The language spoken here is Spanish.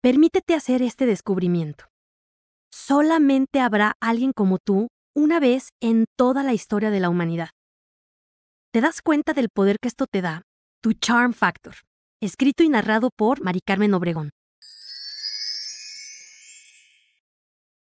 Permítete hacer este descubrimiento. Solamente habrá alguien como tú una vez en toda la historia de la humanidad. ¿Te das cuenta del poder que esto te da? Tu Charm Factor, escrito y narrado por Mari Carmen Obregón.